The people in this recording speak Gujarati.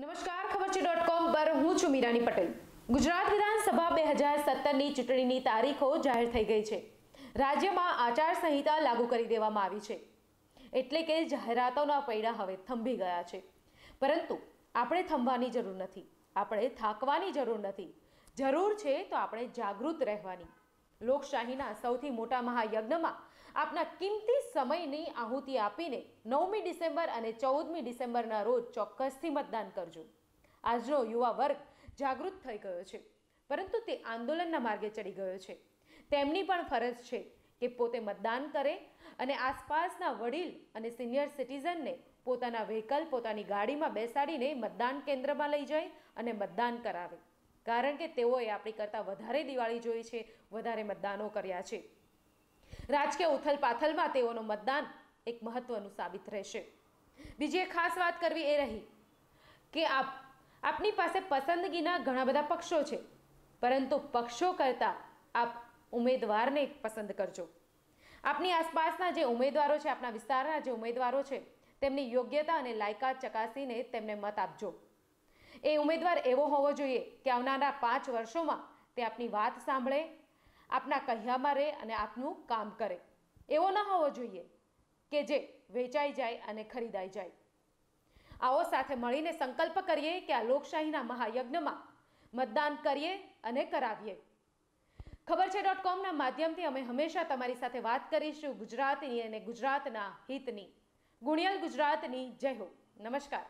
નમસ્કાર ખબર છે ડોટ કોમ પર હું છું મીરાની પટેલ ગુજરાત વિધાનસભા બે હજાર સત્તરની ચૂંટણીની તારીખો જાહેર થઈ ગઈ છે રાજ્યમાં આચારસંહિતા લાગુ કરી દેવામાં આવી છે એટલે કે જાહેરાતોના પૈડા હવે થંભી ગયા છે પરંતુ આપણે થંભવાની જરૂર નથી આપણે થાકવાની જરૂર નથી જરૂર છે તો આપણે જાગૃત રહેવાની લોકશાહીના સૌથી મોટા મહાયજ્ઞમાં આપના કિંમતી સમયની આહુતિ આપીને નવમી ડિસેમ્બર અને ચૌદમી ડિસેમ્બરના રોજ ચોક્કસથી મતદાન કરજો આજનો યુવા વર્ગ જાગૃત થઈ ગયો છે પરંતુ તે આંદોલનના માર્ગે ચડી ગયો છે તેમની પણ ફરજ છે કે પોતે મતદાન કરે અને આસપાસના વડીલ અને સિનિયર સિટીઝનને પોતાના વ્હીકલ પોતાની ગાડીમાં બેસાડીને મતદાન કેન્દ્રમાં લઈ જાય અને મતદાન કરાવે કારણ કે તેઓએ આપણી કરતાં વધારે દિવાળી જોઈ છે વધારે મતદાનો કર્યા છે રાજકીય ઉથલપાથલમાં તેઓનું મતદાન એક મહત્વનું સાબિત રહેશે બીજી એક ખાસ વાત કરવી એ રહી કે આપ આપની પાસે પસંદગીના ઘણા બધા પક્ષો છે પરંતુ પક્ષો કરતાં આપ ઉમેદવારને પસંદ કરજો આપની આસપાસના જે ઉમેદવારો છે આપણા વિસ્તારના જે ઉમેદવારો છે તેમની યોગ્યતા અને લાયકાત ચકાસીને તેમને મત આપજો એ ઉમેદવાર એવો હોવો જોઈએ કે આવનારા પાંચ વર્ષોમાં તે આપની વાત સાંભળે આપના કહ્યામાં રહે અને આપનું કામ કરે એવો ન હોવો જોઈએ કે જે વેચાઈ જાય અને ખરીદાઈ જાય આવો સાથે મળીને સંકલ્પ કરીએ કે આ લોકશાહીના મહાયજ્ઞમાં મતદાન કરીએ અને કરાવીએ ખબર છે ડોટ કોમના માધ્યમથી અમે હંમેશા તમારી સાથે વાત કરીશું ગુજરાતની અને ગુજરાતના હિતની ગુણિયલ ગુજરાતની જય હો નમસ્કાર